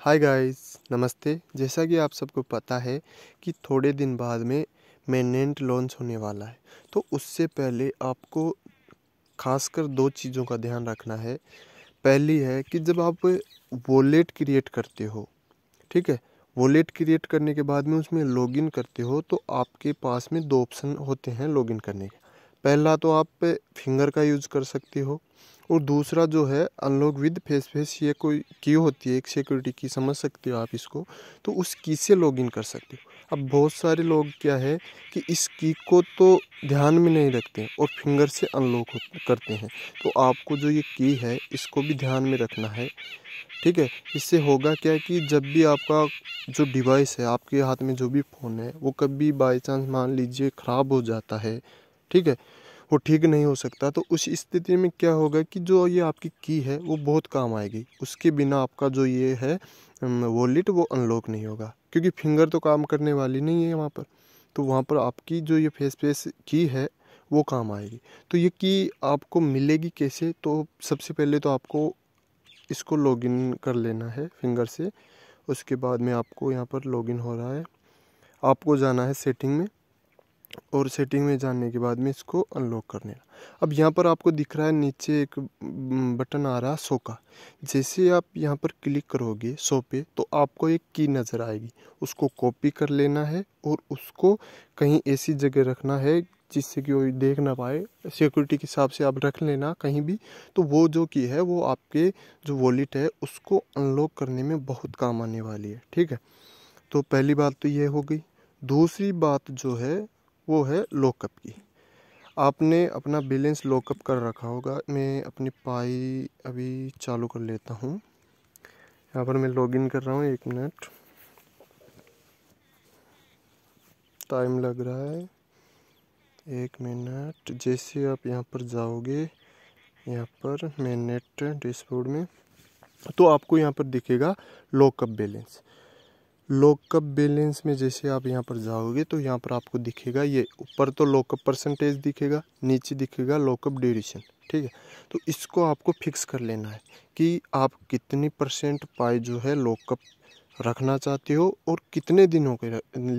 hi guys नमस्ते जैसा कि आप सबको पता है कि थोड़े दिन बाद में मैनेंट लॉन्च होने वाला है तो उससे पहले आपको खासकर दो चीज़ों का ध्यान रखना है पहली है कि जब आप वॉलेट क्रिएट करते हो ठीक है वॉलेट क्रिएट करने के बाद में उसमें लॉगिन करते हो तो आपके पास में दो ऑप्शन होते हैं लॉगिन करने के पहला तो आप फिंगर का यूज़ कर सकती हो और दूसरा जो है अनलॉक विद फेस फेस ये कोई की होती है एक सिक्योरिटी की समझ सकते हो आप इसको तो उस की से लॉग इन कर सकते हो अब बहुत सारे लोग क्या है कि इस की को तो ध्यान में नहीं रखते और फिंगर से अनलॉक करते हैं तो आपको जो ये की है इसको भी ध्यान में रखना है ठीक है इससे होगा क्या कि जब भी आपका जो डिवाइस है आपके हाथ में जो भी फ़ोन है वो कभी बाई चांस मान लीजिए ख़राब हो जाता है ठीक है वो ठीक नहीं हो सकता तो उस स्थिति में क्या होगा कि जो ये आपकी की है वो बहुत काम आएगी उसके बिना आपका जो ये है वॉलेट वो अनलॉक नहीं होगा क्योंकि फिंगर तो काम करने वाली नहीं है वहाँ पर तो वहाँ पर आपकी जो ये फेस फेस की है वो काम आएगी तो ये की आपको मिलेगी कैसे तो सबसे पहले तो आपको इसको लॉगिन कर लेना है फिंगर से उसके बाद में आपको यहाँ पर लॉगिन हो रहा है आपको जाना है सेटिंग में और सेटिंग में जाने के बाद में इसको अनलॉक कर का अब यहाँ पर आपको दिख रहा है नीचे एक बटन आ रहा है सो का जैसे आप यहाँ पर क्लिक करोगे सो पे तो आपको एक की नज़र आएगी उसको कॉपी कर लेना है और उसको कहीं ऐसी जगह रखना है जिससे कि वो देख ना पाए सिक्योरिटी के हिसाब से आप रख लेना कहीं भी तो वो जो की है वो आपके जो वॉलेट है उसको अनलॉक करने में बहुत काम आने वाली है ठीक है तो पहली बात तो ये हो गई दूसरी बात जो है वो है लॉकअप की आपने अपना बैलेंस लॉकअप कर रखा होगा मैं अपनी पाई अभी चालू कर लेता हूँ यहाँ पर मैं लॉगिन कर रहा हूँ एक मिनट टाइम लग रहा है एक मिनट जैसे आप यहाँ पर जाओगे यहाँ पर मैं नेट डैशबोर्ड में तो आपको यहाँ पर दिखेगा लॉकअप बैलेंस कप बैलेंस में जैसे आप यहाँ पर जाओगे तो यहाँ पर आपको दिखेगा ये ऊपर तो लोकअप परसेंटेज दिखेगा नीचे दिखेगा लोकअप ड्यूरेशन ठीक है तो इसको आपको फिक्स कर लेना है कि आप कितनी परसेंट पाई जो है लोकअप रखना चाहते हो और कितने दिनों के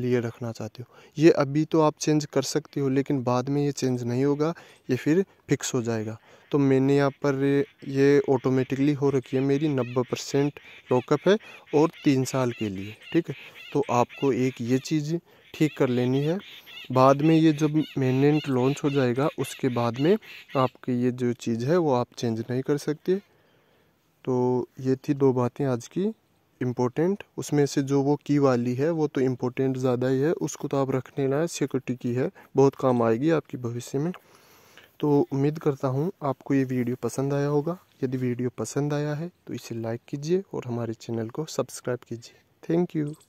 लिए रखना चाहते हो ये अभी तो आप चेंज कर सकते हो लेकिन बाद में ये चेंज नहीं होगा ये फिर फिक्स हो जाएगा तो मैंने यहाँ पर ये ऑटोमेटिकली हो रखी है मेरी नब्बे परसेंट लॉकअप है और तीन साल के लिए ठीक है तो आपको एक ये चीज़ ठीक कर लेनी है बाद में ये जब मेनेंट लॉन्च हो जाएगा उसके बाद में आपकी ये जो चीज़ है वो आप चेंज नहीं कर सकते तो ये थी दो बातें आज की इम्पोर्टेंट उसमें से जो वो की वाली है वो तो इम्पोर्टेंट ज़्यादा ही है उसको तो आप रख लेना है सिक्योरिटी की है बहुत काम आएगी आपकी भविष्य में तो उम्मीद करता हूँ आपको ये वीडियो पसंद आया होगा यदि वीडियो पसंद आया है तो इसे लाइक कीजिए और हमारे चैनल को सब्सक्राइब कीजिए थैंक यू